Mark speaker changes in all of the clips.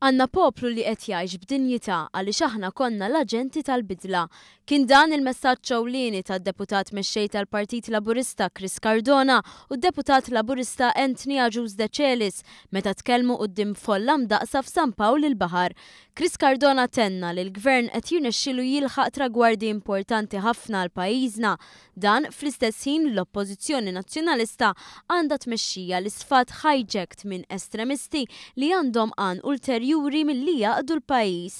Speaker 1: Għanna poplu li qed jgħix b'dinjità għaliex aħna konna l-aġenti tal-bidla. Kien dan il-messaġġ ċawlini tad-deputat mexxej tal-Partit Laburista Chris Cardona u d-deputat Laburista Anthony Aġuż Deċelis meta tkellmu qudiem Follam mdaqsa f'San Pawl il-Baħar. Chris Cardona tenna li l-gvern qed jirnexxilu jilħaq tragwardi importanti ħafna għal pajjiżna. Dan fl-istess ħin l-Oppożizzjoni Nazzjonalista għandha tmexxija l-isfat hijacked minn estremisti li għandhom għan ulterjuri juri mill lija għaddu l-pajis.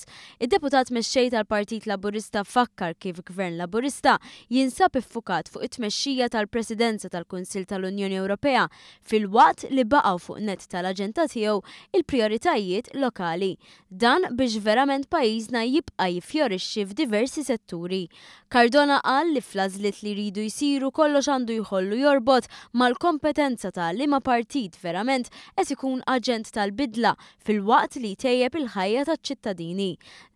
Speaker 1: Id-deputat mexxej tal-Partit Laburista fakkar kif Gvern Laburista jinsab iffukat fuq it-tmexxija tal-Presidenza tal-Kunsil tal-Unjoni Ewropea fil-waqt li baqaw fuq net tal-aġenda tiegħu il-prioritajiet lokali. Dan biex verament pajjiżna jibqa' jifjorixxi f'diversi setturi. Kardona qal li flażlit li jridu jsiru kollox għandu jħollu jorbot mal-kompetenza tal-lima partit verament qed ikun aġent tal-bidla fil-waqt li tajjeb il-ħajja taċ-ċittadini.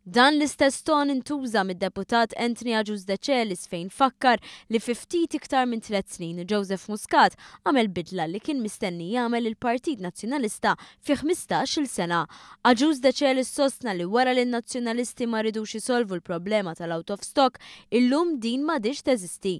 Speaker 1: Dan l-istess ton intuża mid-deputat Anthony Agius Deċelis fejn fakkar li fiftit iktar minn tliet snin Joseph Muscat għamel bidla li kien mistenni jagħmel il-Partit Nazzjonalista fi 15-il sena. Aġuz Deċelis sostna li wara li n-nazzjonalisti ma ridux isolvu l-problema tal-out of stock, illum din m'għadix teżisti.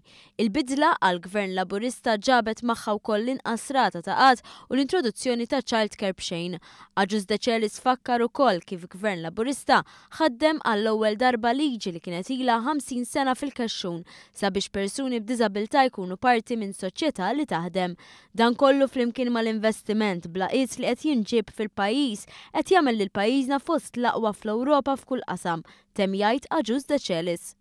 Speaker 1: Il-bidla għal gvern laburista ġabet magħha wkoll rata ta' qatt u l-introduzzjoni ta' child care bxejn. Aġuz Deċelis fakkar ukoll kif gvern laburista ħad ħaddem għall-ewwel darba liġi li kienet ilha 50 sena fil-kaxxun sabiex persuni b'diżabilità jkunu parti minn soċjetà li taħdem. Dan kollu flimkien mal-investiment bla qis li qed jinġib fil-pajjiż qed jagħmel lil pajjiżna fost l-aqwa fl-Ewropa f'kull qasam, tem jgħid Aġuż Deċelis.